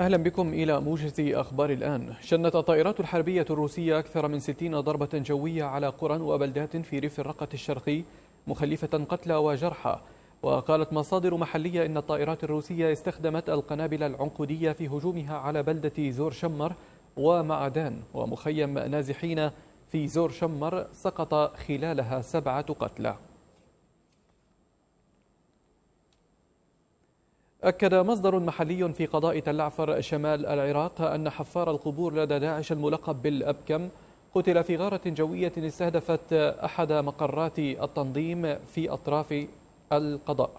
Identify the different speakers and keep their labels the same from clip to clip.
Speaker 1: أهلا بكم إلى موجز أخبار الآن شنت الطائرات الحربية الروسية أكثر من 60 ضربة جوية على قرى وبلدات في ريف الرقة الشرقي مخلفة قتلى وجرحى وقالت مصادر محلية إن الطائرات الروسية استخدمت القنابل العنقودية في هجومها على بلدة زور شمر ومعدان ومخيم نازحين في زور شمر سقط خلالها سبعة قتلى أكد مصدر محلي في قضاء تلعفر شمال العراق أن حفار القبور لدى داعش الملقب بالأبكم قتل في غارة جوية استهدفت أحد مقرات التنظيم في أطراف القضاء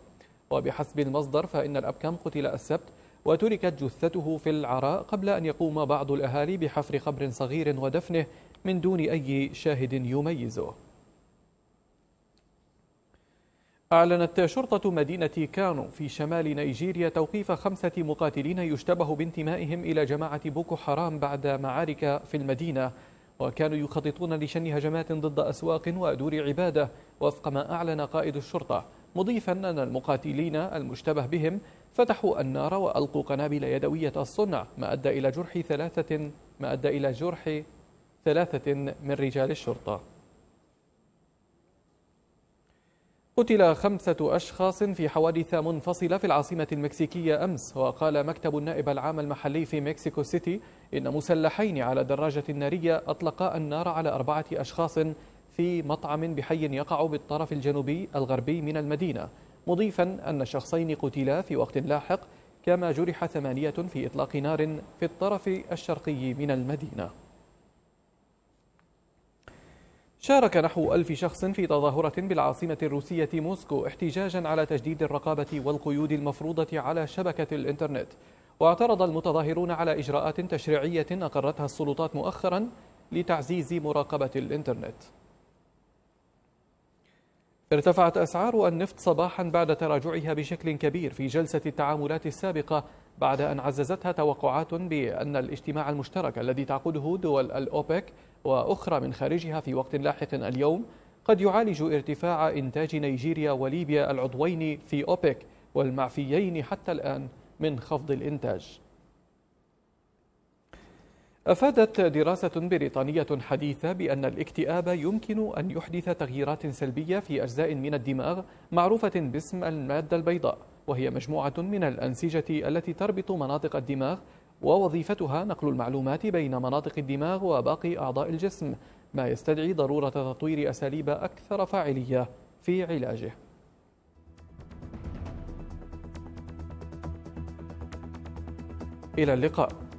Speaker 1: وبحسب المصدر فإن الأبكم قتل السبت وتركت جثته في العراء قبل أن يقوم بعض الأهالي بحفر قبر صغير ودفنه من دون أي شاهد يميزه أعلنت شرطة مدينة كانو في شمال نيجيريا توقيف خمسة مقاتلين يشتبه بانتمائهم إلى جماعة بوكو حرام بعد معارك في المدينة وكانوا يخططون لشن هجمات ضد أسواق وأدور عبادة وفق ما أعلن قائد الشرطة مضيفا أن المقاتلين المشتبه بهم فتحوا النار وألقوا قنابل يدوية الصنع ما أدى إلى جرح ثلاثة ما أدى إلى جرح ثلاثة من رجال الشرطة قتل خمسة أشخاص في حوادث منفصلة في العاصمة المكسيكية أمس وقال مكتب النائب العام المحلي في مكسيكو سيتي إن مسلحين على دراجة نارية أطلقا النار على أربعة أشخاص في مطعم بحي يقع بالطرف الجنوبي الغربي من المدينة مضيفا أن شخصين قتلا في وقت لاحق كما جرح ثمانية في إطلاق نار في الطرف الشرقي من المدينة شارك نحو ألف شخص في تظاهرة بالعاصمة الروسية موسكو احتجاجا على تجديد الرقابة والقيود المفروضة على شبكة الإنترنت واعترض المتظاهرون على إجراءات تشريعية أقرتها السلطات مؤخرا لتعزيز مراقبة الإنترنت ارتفعت أسعار النفط صباحا بعد تراجعها بشكل كبير في جلسة التعاملات السابقة بعد أن عززتها توقعات بأن الاجتماع المشترك الذي تعقده دول الأوبك وأخرى من خارجها في وقت لاحق اليوم قد يعالج ارتفاع إنتاج نيجيريا وليبيا العضوين في أوبك والمعفيين حتى الآن من خفض الإنتاج أفادت دراسة بريطانية حديثة بأن الاكتئاب يمكن أن يحدث تغييرات سلبية في أجزاء من الدماغ معروفة باسم المادة البيضاء وهي مجموعة من الأنسجة التي تربط مناطق الدماغ ووظيفتها نقل المعلومات بين مناطق الدماغ وباقي أعضاء الجسم ما يستدعي ضرورة تطوير أساليب أكثر فاعلية في علاجه إلى اللقاء